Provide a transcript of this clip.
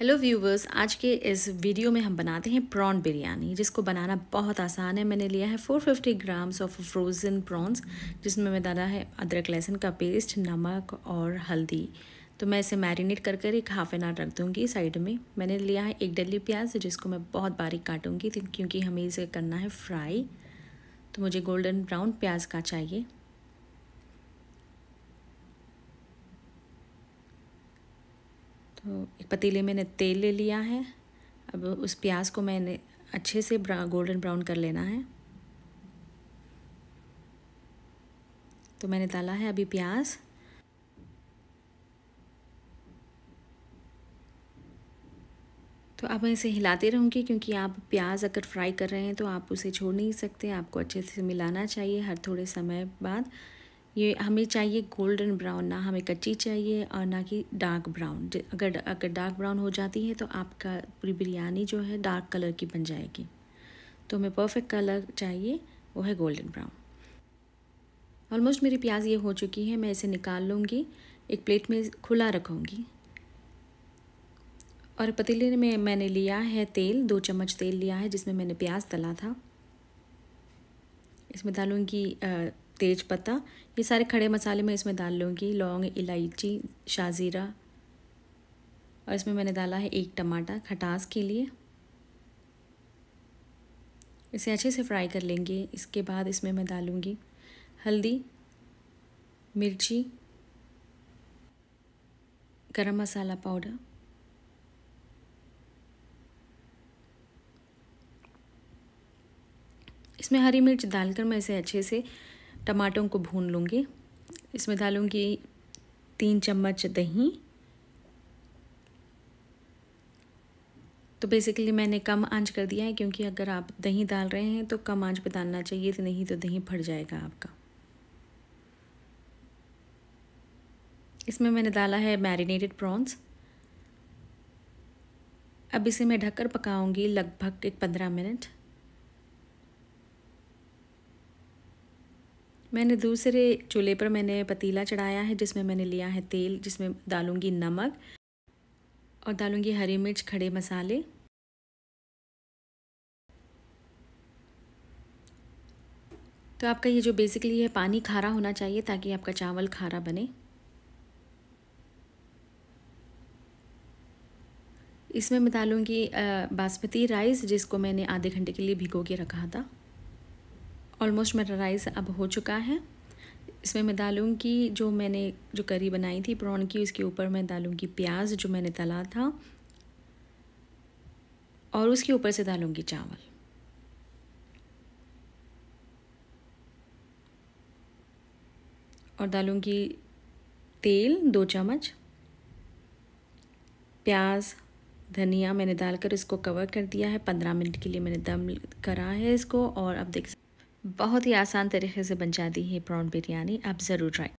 hello viewers आज के इस वीडियो में हम बनाते हैं प्रॉन बिरयानी जिसको बनाना बहुत आसान है मैंने लिया है 450 ग्राम्स ऑफ फ्रोज़न प्रॉन्स जिसमें मैं डाला है अदरक लहसुन का पेस्ट नमक और हल्दी तो मैं इसे मैरिनेट कर कर एक हाफ़ एन आवर रख दूँगी साइड में मैंने लिया है एक डली प्याज जिसको मैं बहुत बारीक काटूँगी क्योंकि हमें इसे करना है फ्राई तो मुझे गोल्डन ब्राउन प्याज का चाहिए तो एक पतीले मैंने तेल ले लिया है अब उस प्याज को मैंने अच्छे से ब्रा, गोल्डन ब्राउन कर लेना है तो मैंने डाला है अभी प्याज तो आप इसे हिलाते रहूँगी क्योंकि आप प्याज अगर फ्राई कर रहे हैं तो आप उसे छोड़ नहीं सकते आपको अच्छे से मिलाना चाहिए हर थोड़े समय बाद ये हमें चाहिए गोल्डन ब्राउन ना हमें कच्ची चाहिए और ना कि डार्क ब्राउन अगर अगर डार्क ब्राउन हो जाती है तो आपका पूरी बिरयानी जो है डार्क कलर की बन जाएगी तो हमें परफेक्ट कलर चाहिए वो है गोल्डन ब्राउन ऑलमोस्ट मेरी प्याज ये हो चुकी है मैं इसे निकाल लूँगी एक प्लेट में खुला रखूँगी और पतीले में मैंने लिया है तेल दो चम्मच तेल लिया है जिसमें मैंने प्याज तला था इसमें डालूँगी तेज पत्ता ये सारे खड़े मसाले मैं इसमें डाल लूँगी लौंग इलायची शाजीरा और इसमें मैंने डाला है एक टमाटर खटास के लिए इसे अच्छे से फ्राई कर लेंगे इसके बाद इसमें मैं डालूँगी हल्दी मिर्ची गरम मसाला पाउडर इसमें हरी मिर्च डालकर मैं इसे अच्छे से टमाटरों को भून लूँगी इसमें डालूँगी तीन चम्मच दही तो बेसिकली मैंने कम आंच कर दिया है क्योंकि अगर आप दही डाल रहे हैं तो कम आंच पे डालना चाहिए तो नहीं तो दही फट जाएगा आपका इसमें मैंने डाला है मैरिनेटेड प्रॉन्स अब इसे मैं ढककर पकाऊंगी लगभग एक पंद्रह मिनट मैंने दूसरे चूल्हे पर मैंने पतीला चढ़ाया है जिसमें मैंने लिया है तेल जिसमें डालूँगी नमक और डालूँगी हरी मिर्च खड़े मसाले तो आपका ये जो बेसिकली है पानी खारा होना चाहिए ताकि आपका चावल खारा बने इसमें मैं डालूंगी बासमती राइस जिसको मैंने आधे घंटे के लिए भिगो के रखा था ऑलमोस्ट मेरा राइस अब हो चुका है इसमें मैं डालूँगी जो मैंने जो करी बनाई थी प्रॉन की उसके ऊपर मैं डालूँगी प्याज जो मैंने तला था और उसके ऊपर से डालूँगी चावल और डालूँगी तेल दो चम्मच प्याज धनिया मैंने डालकर इसको कवर कर दिया है पंद्रह मिनट के लिए मैंने दम करा है इसको और अब देख बहुत ही आसान तरीके से बन जाती है प्रॉन बिरयानी आप ज़रूर ट्राई